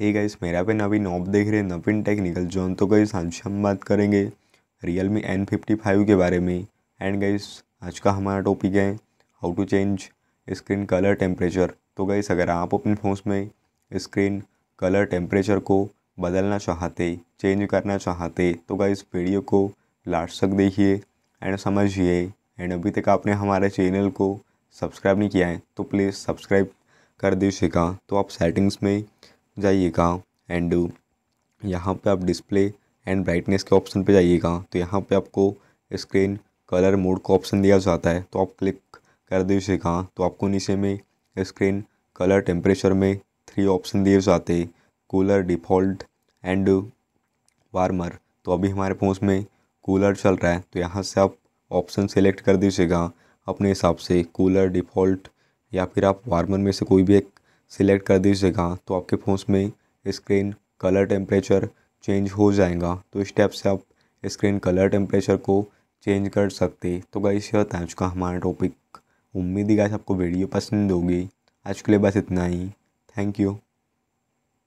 hey guys मेरा पे नवीन knob देख रहे हैं नवीन टेक्निकल जोन तो गई आज हम बात करेंगे Realme N fifty five के बारे में एंड गाइस आज का हमारा टॉपिक है how to change screen colour temperature तो गाइस अगर आप अपने फ़ोन में स्क्रीन कलर टेम्परेचर को बदलना चाहते चेंज करना चाहते तो गाइस वीडियो को लास्ट तक देखिए एंड समझिए एंड अभी तक आपने हमारे चैनल को सब्सक्राइब नहीं किया है तो प्लीज़ सब्सक्राइब कर दीजिएगा तो आप सेटिंग्स में जाइएगा एंड uh, यहाँ पे आप डिस्प्ले एंड ब्राइटनेस के ऑप्शन पे जाइएगा तो यहाँ पे आपको स्क्रीन कलर मोड का ऑप्शन दिया जाता है तो आप क्लिक कर दीजिएगा तो आपको नीचे में स्क्रीन कलर टेम्परेचर में थ्री ऑप्शन दिए जाते कूलर डिफ़ॉल्ट एंड वार्मर तो अभी हमारे फोन में कूलर चल रहा है तो यहाँ से आप ऑप्शन सेलेक्ट कर दीजिएगा अपने हिसाब से कूलर डिफ़ॉल्ट या फिर आप वार्मर में से कोई भी एक सिलेक्ट कर दीजिएगा तो आपके फ़ोन में स्क्रीन कलर टेम्परेचर चेंज हो जाएगा तो इस टेप से आप स्क्रीन कलर टेम्परेचर को चेंज कर सकते तो गाइस यह था आज का हमारा टॉपिक उम्मीद ही गाइस आपको वीडियो पसंद होगी आज के लिए बस इतना ही थैंक यू